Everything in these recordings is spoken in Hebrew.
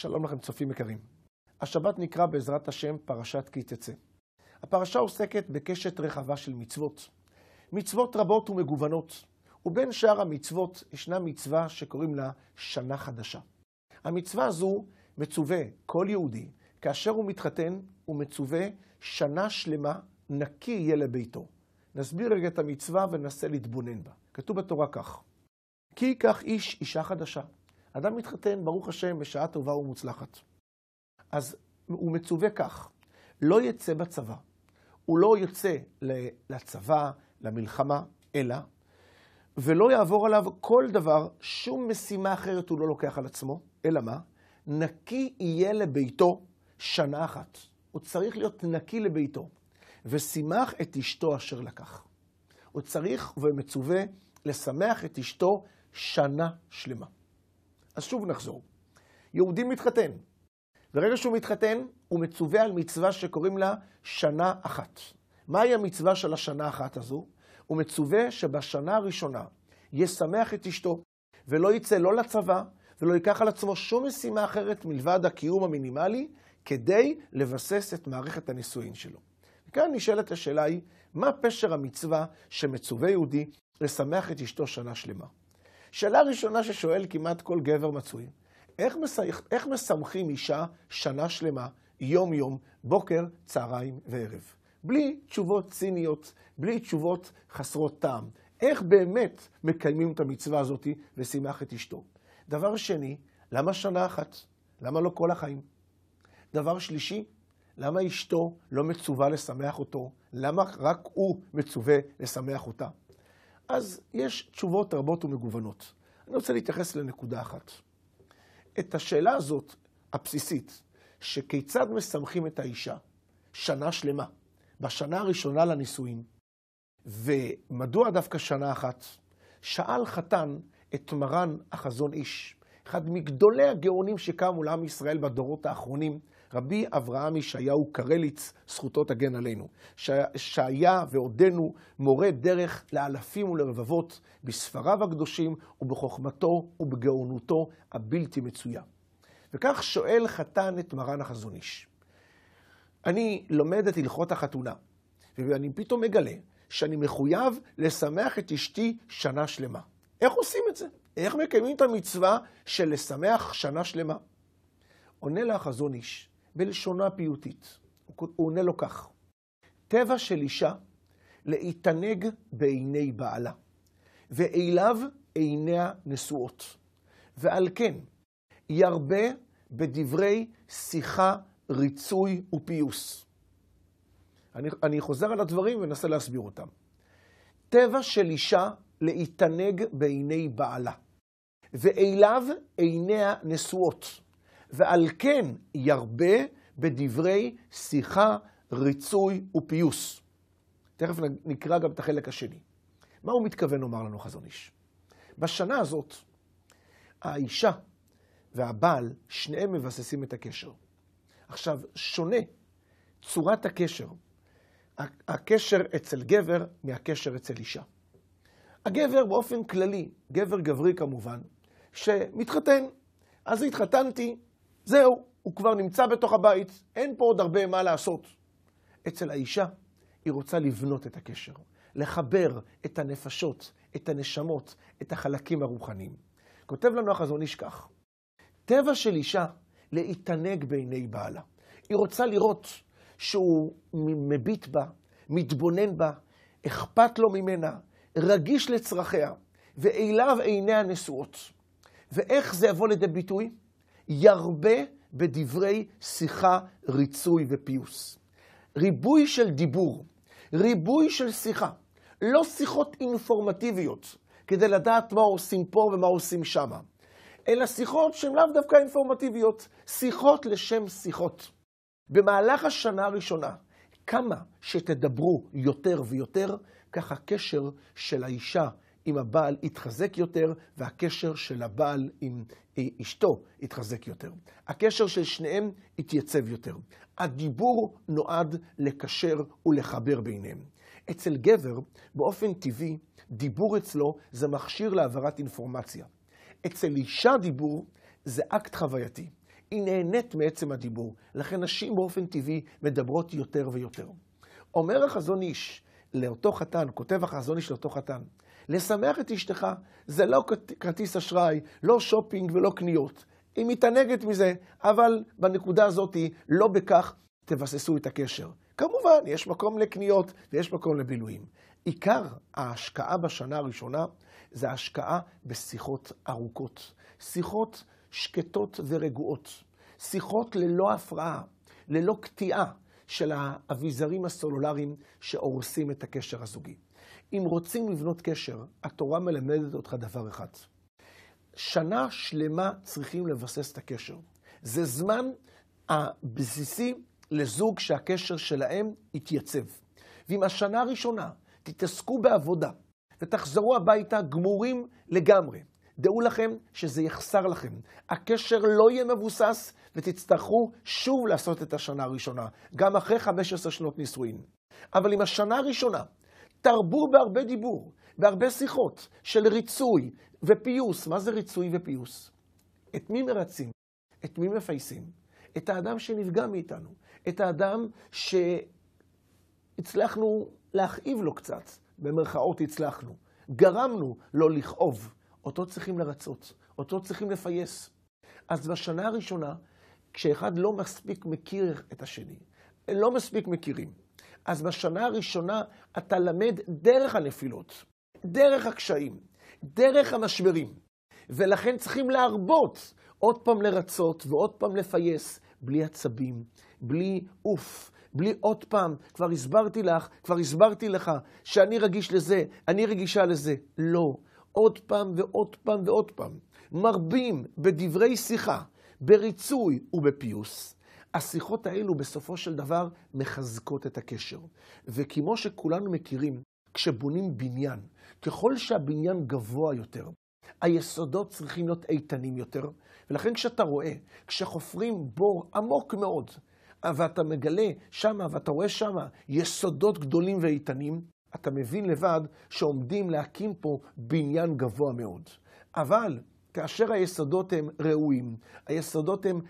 שלום לכם צופים יקרים. השבת נקרא בעזרת השם פרשת כי תצא. הפרשה עוסקת בקשת רחבה של מצוות. מצוות רבות ומגוונות, ובין שאר המצוות ישנה מצווה שקוראים לה שנה חדשה. המצווה הזו מצווה כל יהודי, כאשר הוא מתחתן, הוא מצווה שנה שלמה נקי יהיה לביתו. נסביר רגע את המצווה וננסה להתבונן בה. כתוב בתורה כך: כי ייקח איש אישה חדשה. אדם מתחתן, ברוך השם, בשעה טובה ומוצלחת. אז הוא מצווה כך, לא יצא בצבא. הוא לא יוצא לצבא, למלחמה, אלא, ולא יעבור עליו כל דבר, שום משימה אחרת הוא לא לוקח על עצמו, אלא מה? נקי יהיה לביתו שנה אחת. הוא צריך להיות נקי לביתו, ושימח את אשתו אשר לקח. הוא צריך ומצווה לשמח את אשתו שנה שלמה. אז שוב נחזור. יהודי מתחתן. ברגע שהוא מתחתן, הוא מצווה על מצווה שקוראים לה שנה אחת. מהי המצווה של השנה האחת הזו? הוא מצווה שבשנה הראשונה ישמח את אשתו, ולא יצא לא לצבא, ולא ייקח על עצמו שום משימה אחרת מלבד הקיום המינימלי, כדי לבסס את מערכת הנישואין שלו. וכאן נשאלת השאלה היא, מה פשר המצווה שמצווה יהודי לשמח את אשתו שנה שלמה? שאלה ראשונה ששואל כמעט כל גבר מצוי, איך, מסייח, איך מסמכים אישה שנה שלמה, יום-יום, בוקר, צהריים וערב? בלי תשובות ציניות, בלי תשובות חסרות טעם. איך באמת מקיימים את המצווה הזאת ושימח את אשתו? דבר שני, למה שנה אחת? למה לא כל החיים? דבר שלישי, למה אשתו לא מצווה לשמח אותו? למה רק הוא מצווה לשמח אותה? אז יש תשובות רבות ומגוונות. אני רוצה להתייחס לנקודה אחת. את השאלה הזאת, הבסיסית, שכיצד מסמכים את האישה שנה שלמה, בשנה הראשונה לנישואין, ומדוע דווקא שנה אחת? שאל חתן את מרן החזון איש, אחד מגדולי הגאונים שקמו לעם ישראל בדורות האחרונים, רבי אברהם ישעיהו קרליץ, זכותו תגן עלינו, שהיה ועודנו מורה דרך לאלפים ולרבבות בספריו הקדושים ובחוכמתו ובגאונותו הבלתי מצויה. וכך שואל חתן את מרן החזון איש. אני לומד את הלכות החתונה, ואני פתאום מגלה שאני מחויב לשמח את אשתי שנה שלמה. איך עושים את זה? איך מקיימים את המצווה של לשמח שנה שלמה? עונה לה החזון איש, בלשונה פיוטית. הוא עונה לו כך: טבע של אישה להתענג בעיני בעלה, ואליו עיניה נשואות. ועל כן, ירבה בדברי שיחה, ריצוי ופיוס. אני, אני חוזר על הדברים ואנסה להסביר אותם. טבע של אישה להתענג בעיני בעלה, ואליו עיניה נשואות. ועל כן ירבה בדברי שיחה, ריצוי ופיוס. תכף נקרא גם את החלק השני. מה הוא מתכוון לומר לנו חזון איש? בשנה הזאת, האישה והבעל, שניהם מבססים את הקשר. עכשיו, שונה צורת הקשר, הקשר אצל גבר מהקשר אצל אישה. הגבר באופן כללי, גבר גברי כמובן, שמתחתן. אז התחתנתי, זהו, הוא כבר נמצא בתוך הבית, אין פה עוד הרבה מה לעשות. אצל האישה, היא רוצה לבנות את הקשר, לחבר את הנפשות, את הנשמות, את החלקים הרוחניים. כותב לנו החזון איש כך, טבע של אישה להתענג בעיני בעלה. היא רוצה לראות שהוא מביט בה, מתבונן בה, אכפת לו ממנה, רגיש לצרכיה, ואליו עיניה נשואות. ואיך זה יבוא לידי ביטוי? ירבה בדברי שיחה, ריצוי ופיוס. ריבוי של דיבור, ריבוי של שיחה, לא שיחות אינפורמטיביות, כדי לדעת מה עושים פה ומה עושים שמה, אלא שיחות שהן לאו דווקא אינפורמטיביות, שיחות לשם שיחות. במהלך השנה הראשונה, כמה שתדברו יותר ויותר, כך הקשר של האישה עם הבעל יתחזק יותר, והקשר של הבעל עם אה, אשתו יתחזק יותר. הקשר של שניהם יתייצב יותר. הדיבור נועד לקשר ולחבר ביניהם. אצל גבר, באופן טבעי, דיבור אצלו זה מכשיר להעברת אינפורמציה. אצל אישה דיבור זה אקט חווייתי. היא נהנית מעצם הדיבור, לכן נשים באופן טבעי מדברות יותר ויותר. אומר החזון איש לאותו חתן, כותב החזון איש לאותו חתן, לשמח את אשתך זה לא כרטיס אשראי, לא שופינג ולא קניות. היא מתענגת מזה, אבל בנקודה הזאת, לא בכך תבססו את הקשר. כמובן, יש מקום לקניות ויש מקום לבילויים. עיקר ההשקעה בשנה הראשונה זה השקעה בשיחות ארוכות. שיחות שקטות ורגועות. שיחות ללא הפרעה, ללא קטיעה של האביזרים הסלולריים שהורסים את הקשר הזוגי. אם רוצים לבנות קשר, התורה מלמדת אותך דבר אחד. שנה שלמה צריכים לבסס את הקשר. זה זמן הבסיסי לזוג שהקשר שלהם יתייצב. ואם השנה הראשונה תתעסקו בעבודה ותחזרו הביתה גמורים לגמרי, דעו לכם שזה יחסר לכם. הקשר לא יהיה מבוסס ותצטרכו שוב לעשות את השנה הראשונה, גם אחרי 15 שנות נישואין. אבל אם השנה הראשונה תרבו בהרבה דיבור, בהרבה שיחות של ריצוי ופיוס. מה זה ריצוי ופיוס? את מי מרצים? את מי מפייסים? את האדם שנפגע מאיתנו, את האדם שהצלחנו להכאיב לו קצת, במרכאות הצלחנו, גרמנו לו לכאוב. אותו צריכים לרצות, אותו צריכים לפייס. אז בשנה הראשונה, כשאחד לא מספיק מכיר את השני, לא מספיק מכירים, אז בשנה הראשונה אתה למד דרך הנפילות, דרך הקשיים, דרך המשברים. ולכן צריכים להרבות, עוד פעם לרצות ועוד פעם לפייס, בלי עצבים, בלי אוף, בלי עוד פעם, כבר הסברתי לך, כבר הסברתי לך, שאני רגיש לזה, אני רגישה לזה. לא. עוד פעם ועוד פעם ועוד פעם. מרבים בדברי שיחה, בריצוי ובפיוס. השיחות האלו בסופו של דבר מחזקות את הקשר. וכמו שכולנו מכירים, כשבונים בניין, ככל שהבניין גבוה יותר, היסודות צריכים להיות איתנים יותר, ולכן כשאתה רואה, כשחופרים בור עמוק מאוד, ואתה מגלה שמה, ואתה רואה שמה יסודות גדולים ואיתנים, אתה מבין לבד שעומדים להקים פה בניין גבוה מאוד. אבל כאשר היסודות הם ראויים, היסודות הם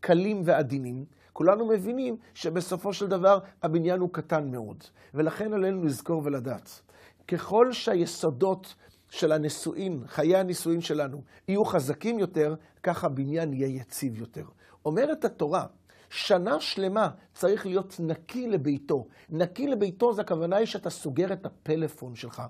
קלים ועדינים, כולנו מבינים שבסופו של דבר הבניין הוא קטן מאוד, ולכן עלינו לזכור ולדעת. ככל שהיסודות של הנישואים, חיי הנישואים שלנו, יהיו חזקים יותר, כך הבניין יהיה יציב יותר. אומרת התורה, שנה שלמה צריך להיות נקי לביתו. נקי לביתו זה הכוונה היא שאתה סוגר את הפלאפון שלך,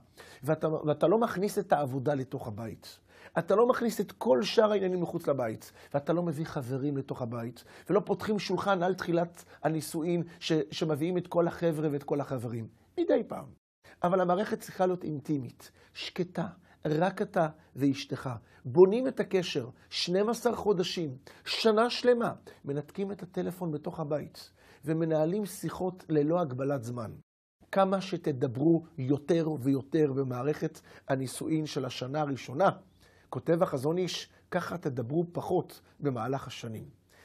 ואתה, ואתה לא מכניס את העבודה לתוך הבית. אתה לא מכניס את כל שאר העניינים מחוץ לבית, ואתה לא מביא חברים לתוך הבית, ולא פותחים שולחן על תחילת הנישואין ש, שמביאים את כל החבר'ה ואת כל החברים. מדי פעם. אבל המערכת צריכה להיות אינטימית, שקטה, רק אתה ואשתך. בונים את הקשר 12 חודשים, שנה שלמה, מנתקים את הטלפון בתוך הבית ומנהלים שיחות ללא הגבלת זמן. כמה שתדברו יותר ויותר במערכת הנישואין של השנה הראשונה, כותב החזון איש, ככה תדברו פחות במהלך השנים.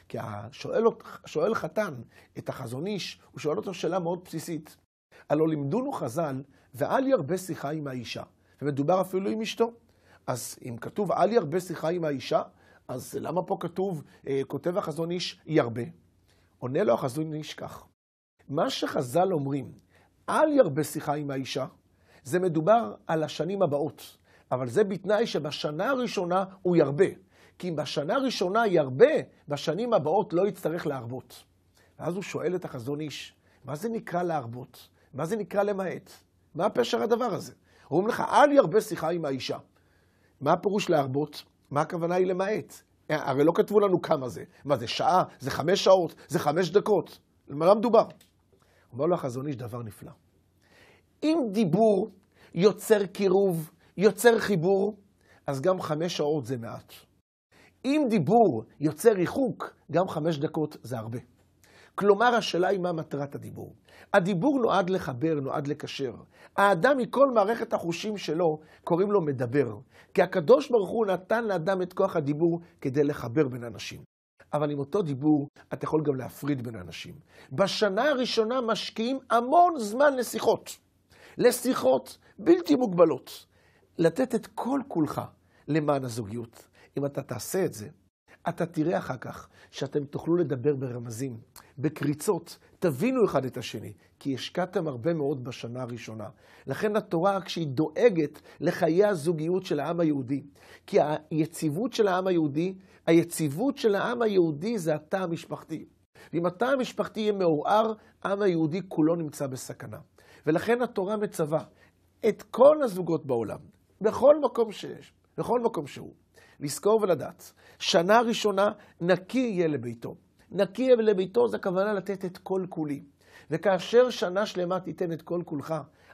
כי השואל, שואל חתן את החזון איש, הוא שואל אותו שאלה מאוד בסיסית. הלא לימדונו חז"ל, ואל ירבה שיחה עם האישה. ומדובר אפילו עם אשתו. אז אם כתוב אל ירבה שיחה עם האישה, אז למה פה כתוב, אה, כותב החזון איש, ירבה? עונה לו החזון איש כך, מה שחז"ל אומרים, אל ירבה שיחה עם האישה, זה מדובר על השנים הבאות. אבל זה בתנאי שבשנה הראשונה הוא ירבה. כי אם בשנה הראשונה ירבה, בשנים הבאות לא יצטרך להרבות. ואז הוא שואל את החזון איש, מה זה נקרא להרבות? מה זה נקרא למעט? מה פשר הדבר הזה? אומרים לך, אל ירבה שיחה עם האישה. מה הפירוש להרבות? מה הכוונה היא למעט? אה, הרי לא כתבו לנו כמה זה. מה, זה שעה? זה חמש שעות? זה חמש דקות? על מה מדובר? אומר לו החזון איש דבר נפלא. אם דיבור יוצר קירוב, יוצר חיבור, אז גם חמש שעות זה מעט. אם דיבור יוצר ריחוק, גם חמש דקות זה הרבה. כלומר, השאלה היא מה מטרת הדיבור. הדיבור נועד לחבר, נועד לקשר. האדם מכל מערכת החושים שלו, קוראים לו מדבר. כי הקדוש ברוך הוא נתן לאדם את כוח הדיבור כדי לחבר בין אנשים. אבל עם אותו דיבור, אתה יכול גם להפריד בין אנשים. בשנה הראשונה משקיעים המון זמן לשיחות. לשיחות בלתי מוגבלות. לתת את כל כולך למען הזוגיות. אם אתה תעשה את זה, אתה תראה אחר כך שאתם תוכלו לדבר ברמזים, בקריצות, תבינו אחד את השני, כי השקעתם הרבה מאוד בשנה הראשונה. לכן התורה, כשהיא דואגת לחיי הזוגיות של העם היהודי, כי היציבות של העם היהודי, היציבות של העם היהודי זה התא המשפחתי. ואם התא המשפחתי יהיה מעורער, העם היהודי כולו נמצא בסכנה. ולכן התורה מצווה את כל הזוגות בעולם, בכל מקום שיש, בכל מקום שהוא. לזכור ולדעת, שנה ראשונה נקי יהיה לביתו. נקי יהיה לביתו זה הכוונה לתת את כל כולי. וכאשר שנה שלמה תיתן את כל כולך,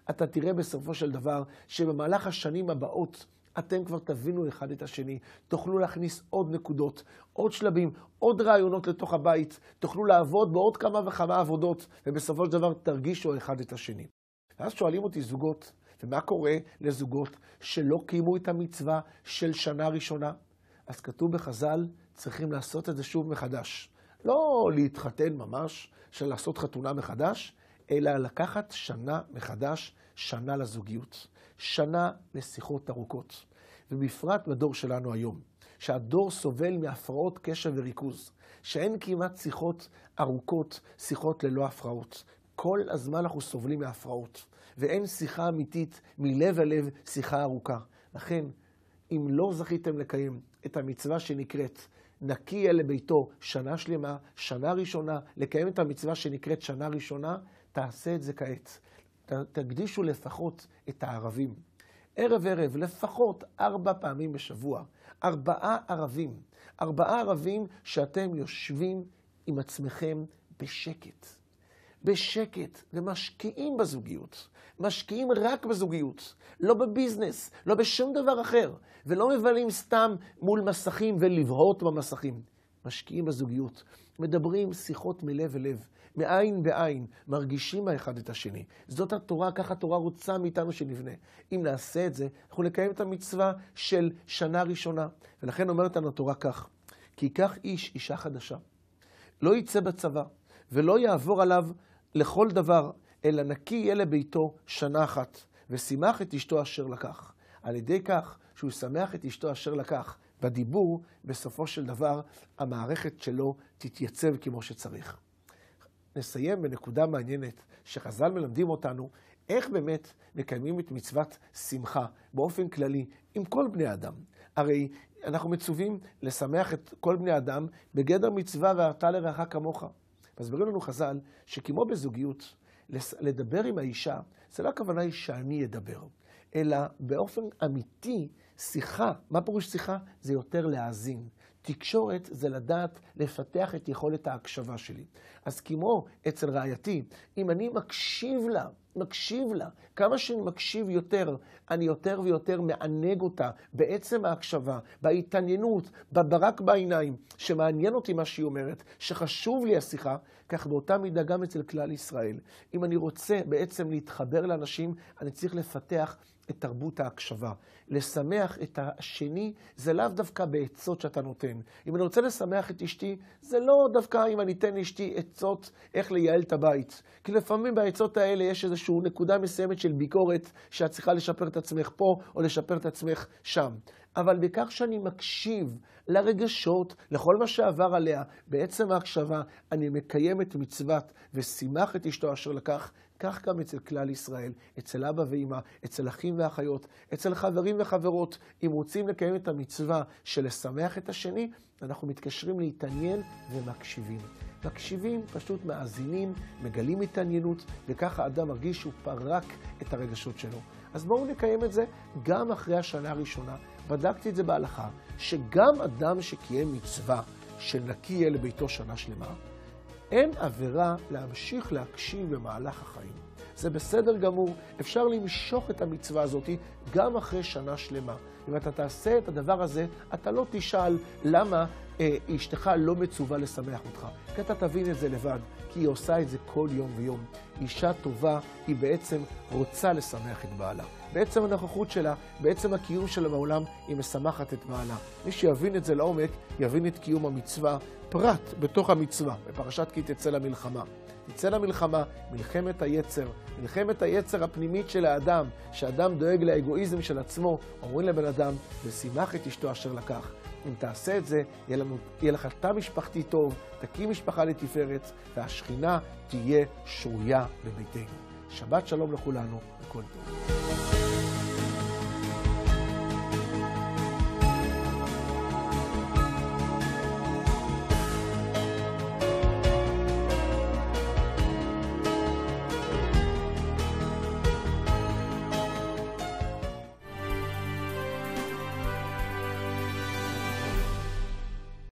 אתה תראה בסופו של דבר שבמהלך השנים הבאות אתם כבר תבינו אחד את השני, תוכלו להכניס עוד נקודות, עוד שלבים, עוד רעיונות לתוך הבית, תוכלו לעבוד בעוד כמה וכמה עבודות, ובסופו של דבר תרגישו אחד את השני. ואז שואלים אותי זוגות, ומה קורה לזוגות שלא קיימו את המצווה של שנה ראשונה? אז כתוב בחז"ל, צריכים לעשות את זה שוב מחדש. לא להתחתן ממש, של לעשות חתונה מחדש, אלא לקחת שנה מחדש, שנה לזוגיות. שנה לשיחות ארוכות. ובפרט בדור שלנו היום, שהדור סובל מהפרעות קשב וריכוז, שאין כמעט שיחות ארוכות, שיחות ללא הפרעות. כל הזמן אנחנו סובלים מהפרעות. ואין שיחה אמיתית מלב אל לב, שיחה ארוכה. לכן, אם לא זכיתם לקיים את המצווה שנקראת נקי אל ביתו שנה שלמה, שנה ראשונה, לקיים את המצווה שנקראת שנה ראשונה, תעשה את זה כעת. ת, תקדישו לפחות את הערבים. ערב-ערב, לפחות ארבע פעמים בשבוע. ארבעה ערבים. ארבעה ערבים שאתם יושבים עם עצמכם בשקט. בשקט, ומשקיעים בזוגיות. משקיעים רק בזוגיות, לא בביזנס, לא בשום דבר אחר, ולא מבלים סתם מול מסכים ולבהות במסכים. משקיעים בזוגיות, מדברים שיחות מלב אל לב, מעין בעין, מרגישים האחד את השני. זאת התורה, ככה התורה רוצה מאיתנו שנבנה. אם נעשה את זה, אנחנו נקיים את המצווה של שנה ראשונה. ולכן אומרת לנו התורה כך, כי ייקח איש אישה חדשה, לא יצא בצבא, ולא יעבור עליו לכל דבר, אלא נקי יהיה לביתו שנה אחת, ושימח את אשתו אשר לקח. על ידי כך שהוא שמח את אשתו אשר לקח בדיבור, בסופו של דבר המערכת שלו תתייצב כמו שצריך. נסיים בנקודה מעניינת שחז"ל מלמדים אותנו איך באמת מקיימים את מצוות שמחה באופן כללי עם כל בני אדם. הרי אנחנו מצווים לשמח את כל בני אדם בגדר מצווה ואתה לרעך כמוך. מסבירים לנו חז"ל, שכמו בזוגיות, לדבר עם האישה, זה לא הכוונה היא שאני אדבר, אלא באופן אמיתי, שיחה, מה פירוש שיחה? זה יותר להאזין. תקשורת זה לדעת לפתח את יכולת ההקשבה שלי. אז כמו אצל רעייתי, אם אני מקשיב לה, מקשיב לה, כמה שאני מקשיב יותר, אני יותר ויותר מענג אותה בעצם ההקשבה, בהתעניינות, בברק בעיניים, שמעניין אותי מה שהיא אומרת, שחשוב לי השיחה, כך באותה מידה גם אצל כלל ישראל. אם אני רוצה בעצם להתחבר לאנשים, אני צריך לפתח את תרבות ההקשבה. לשמח את השני זה לאו דווקא בעצות שאתה נותן. אם אני רוצה לשמח את אשתי, זה לא דווקא אם אני אתן לאשתי עצות איך לייעל את הבית. כי לפעמים בעצות האלה יש איזושהי נקודה מסוימת של ביקורת שאת צריכה לשפר את עצמך פה או לשפר את עצמך שם. אבל בכך שאני מקשיב לרגשות, לכל מה שעבר עליה, בעצם ההקשבה, אני מקיים את מצוות ושימח את אשתו אשר לקח כך גם אצל כלל ישראל, אצל אבא ואימא, אצל אחים ואחיות, אצל חברים וחברות. אם רוצים לקיים את המצווה של לשמח את השני, אנחנו מתקשרים להתעניין ומקשיבים. מקשיבים, פשוט מאזינים, מגלים התעניינות, וככה אדם מרגיש שהוא פרק את הרגשות שלו. אז בואו נקיים את זה גם אחרי השנה הראשונה. בדקתי את זה בהלכה, שגם אדם שקיים מצווה של נקי יהיה לביתו שנה שלמה, אין עבירה להמשיך להקשיב במהלך החיים. זה בסדר גמור, אפשר למשוך את המצווה הזאת גם אחרי שנה שלמה. אם אתה תעשה את הדבר הזה, אתה לא תשאל למה אה, אשתך לא מצווה לשמח אותך. כי אתה תבין את זה לבד, כי היא עושה את זה כל יום ויום. אישה טובה, היא בעצם רוצה לשמח את בעלה. בעצם הנוכחות שלה, בעצם הקיום שלה בעולם, היא משמחת את בעלה. מי שיבין את זה לעומק, יבין את קיום המצווה, פרט בתוך המצווה, בפרשת כי תצא למלחמה. תצא למלחמה, מלחמת היצר, מלחמת היצר הפנימית של האדם, שאדם דואג לאגואיזם של עצמו, אומרים לבן אדם, ושימח את אשתו אשר לקח. אם תעשה את זה, יהיה, לנו, יהיה לך תא משפחתי טוב, תקים משפחה לתפארת, והשכינה תהיה שרויה בביתנו. שבת שלום לכולנו וכל טוב.